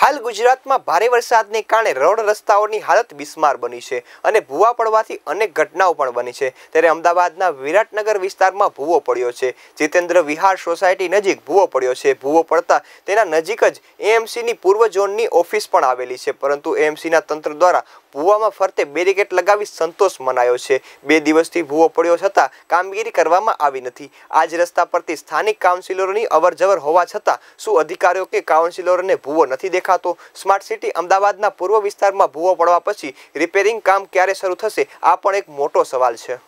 હાલ ગુજરાતમાં ભારે વરસાદને કારણે રોડ રસ્તાઓની હાલત બિસ્માર બની છે અને ભૂવા પડવાથી અનેક ઘટનાઓ પણ બની છે ત્યારે અમદાવાદના વિરાટનગર વિસ્તારમાં ભૂવો પડ્યો છે જીતેન્દ્ર વિહાર સોસાયટી નજીક ભૂવો પડ્યો છે ભૂવો પડતા તેના નજીક જ એએમસીની પૂર્વ ઝોનની ઓફિસ પણ આવેલી છે પરંતુ એએમસીના તંત્ર દ્વારા ભૂવામાં ફરતે બેરિકેટ લગાવી સંતોષ મનાયો છે બે દિવસથી ભૂવો પડ્યો છતાં કામગીરી કરવામાં આવી નથી આજ રસ્તા પરથી સ્થાનિક કાઉન્સિલરોની અવરજવર હોવા છતાં શું અધિકારીઓ કે કાઉન્સિલરોને ભૂવો નથી દેખાતો સ્માર્ટ સિટી અમદાવાદના પૂર્વ વિસ્તારમાં ભૂવો પડવા પછી રિપેરિંગ કામ ક્યારે શરૂ થશે આ પણ એક મોટો સવાલ છે